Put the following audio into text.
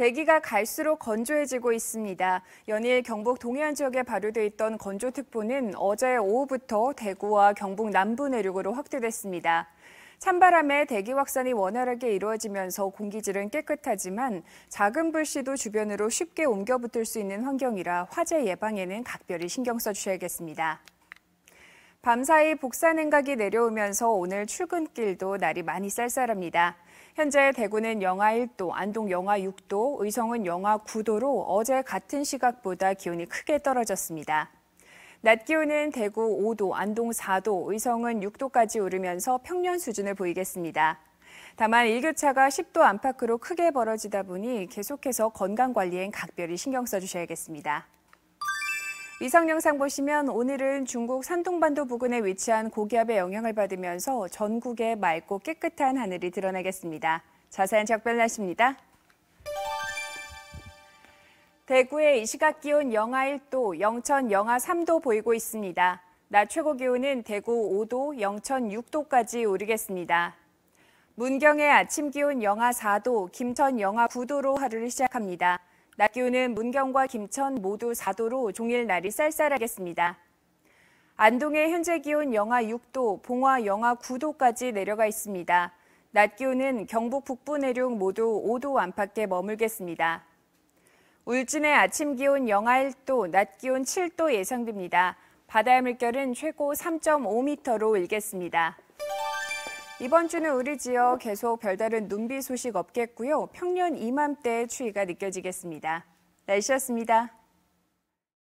대기가 갈수록 건조해지고 있습니다. 연일 경북 동해안 지역에 발효돼 있던 건조특보는 어제 오후부터 대구와 경북 남부 내륙으로 확대됐습니다. 찬바람에 대기 확산이 원활하게 이루어지면서 공기질은 깨끗하지만 작은 불씨도 주변으로 쉽게 옮겨 붙을 수 있는 환경이라 화재 예방에는 각별히 신경 써주셔야겠습니다. 밤사이 복사 냉각이 내려오면서 오늘 출근길도 날이 많이 쌀쌀합니다. 현재 대구는 영하 1도, 안동 영하 6도, 의성은 영하 9도로 어제 같은 시각보다 기온이 크게 떨어졌습니다. 낮 기온은 대구 5도, 안동 4도, 의성은 6도까지 오르면서 평년 수준을 보이겠습니다. 다만 일교차가 10도 안팎으로 크게 벌어지다 보니 계속해서 건강 관리엔 각별히 신경 써주셔야겠습니다. 위성 영상 보시면 오늘은 중국 산둥반도 부근에 위치한 고기압의 영향을 받으면서 전국에 맑고 깨끗한 하늘이 드러나겠습니다. 자세한 작별 날씨입니다. 대구의 이 시각 기온 영하 1도, 영천 영하 3도 보이고 있습니다. 낮 최고 기온은 대구 5도, 영천 6도까지 오르겠습니다. 문경의 아침 기온 영하 4도, 김천 영하 9도로 하루를 시작합니다. 낮 기온은 문경과 김천 모두 4도로 종일 날이 쌀쌀하겠습니다. 안동의 현재 기온 영하 6도, 봉화 영하 9도까지 내려가 있습니다. 낮 기온은 경북 북부 내륙 모두 5도 안팎에 머물겠습니다. 울진의 아침 기온 영하 1도, 낮 기온 7도 예상됩니다. 바다의 물결은 최고 3.5m로 일겠습니다. 이번 주는 우리 지역 계속 별다른 눈비 소식 없겠고요. 평년 이맘때 추위가 느껴지겠습니다. 날씨였습니다.